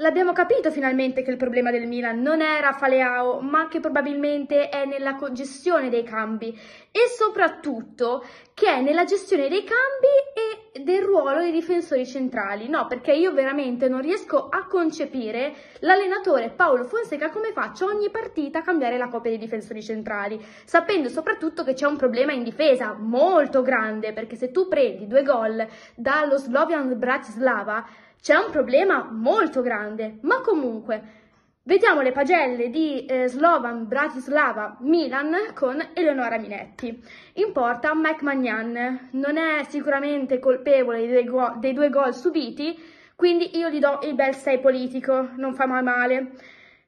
L'abbiamo capito finalmente che il problema del Milan non era Faleao, ma che probabilmente è nella gestione dei cambi e soprattutto che è nella gestione dei cambi e del ruolo dei difensori centrali. No, perché io veramente non riesco a concepire l'allenatore Paolo Fonseca come faccia ogni partita a cambiare la coppia dei difensori centrali, sapendo soprattutto che c'è un problema in difesa molto grande, perché se tu prendi due gol dallo Slovian Bratislava c'è un problema molto grande, ma comunque Vediamo le pagelle di eh, Slovan Bratislava Milan con Eleonora Minetti. In porta Mike Magnan, non è sicuramente colpevole dei, go dei due gol subiti, quindi io gli do il bel 6 politico, non fa mai male.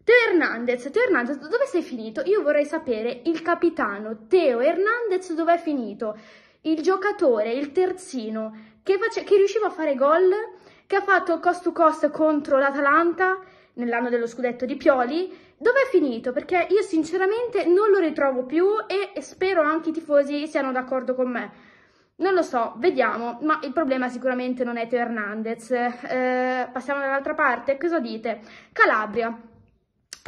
Teo Hernandez, Teo Hernandez, dove sei finito? Io vorrei sapere il capitano Teo Hernandez dove è finito? Il giocatore, il terzino, che, che riusciva a fare gol, che ha fatto cost to cost contro l'Atalanta nell'anno dello scudetto di Pioli, dove è finito? Perché io sinceramente non lo ritrovo più e, e spero anche i tifosi siano d'accordo con me. Non lo so, vediamo, ma il problema sicuramente non è Teo Hernandez. Eh, passiamo dall'altra parte, cosa dite? Calabria.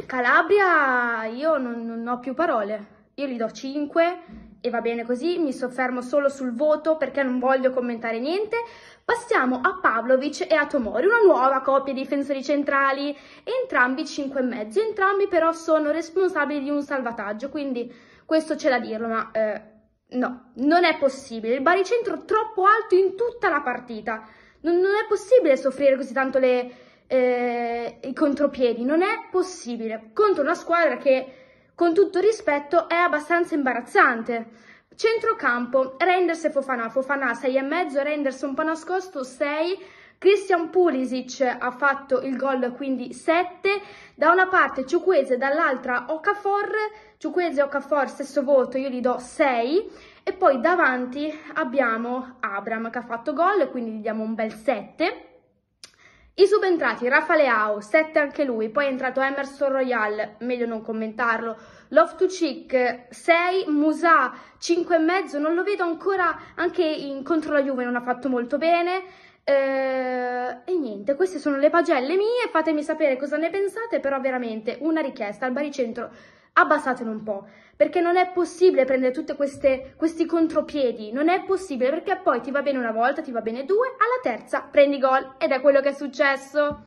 Calabria, io non, non ho più parole, io gli do 5 e va bene così, mi soffermo solo sul voto perché non voglio commentare niente. Passiamo a Pavlovic e a Tomori, una nuova coppia di difensori centrali, entrambi 5 e mezzo, entrambi però sono responsabili di un salvataggio, quindi questo c'è da dirlo, ma eh, no, non è possibile. Il baricentro troppo alto in tutta la partita, non, non è possibile soffrire così tanto le, eh, i contropiedi, non è possibile contro una squadra che con tutto rispetto, è abbastanza imbarazzante. Centrocampo, Renders e Fofana, Fofana 6,5, Renders un po' nascosto 6, Christian Pulisic ha fatto il gol quindi 7, da una parte Ciuquese, dall'altra Ocafor, Ciuquese e Ocafor stesso voto, io gli do 6 e poi davanti abbiamo Abram che ha fatto gol, quindi gli diamo un bel 7. I subentrati Rafa Leao, 7 anche lui, poi è entrato Emerson Royal, meglio non commentarlo, Love to Chick, 6, Musà 5,5, non lo vedo ancora anche in, contro la Juve, non ha fatto molto bene. Eh, e niente, queste sono le pagelle mie, fatemi sapere cosa ne pensate, però veramente una richiesta al baricentro abbassatelo un po', perché non è possibile prendere tutti questi contropiedi, non è possibile perché poi ti va bene una volta, ti va bene due, alla terza prendi gol ed è quello che è successo.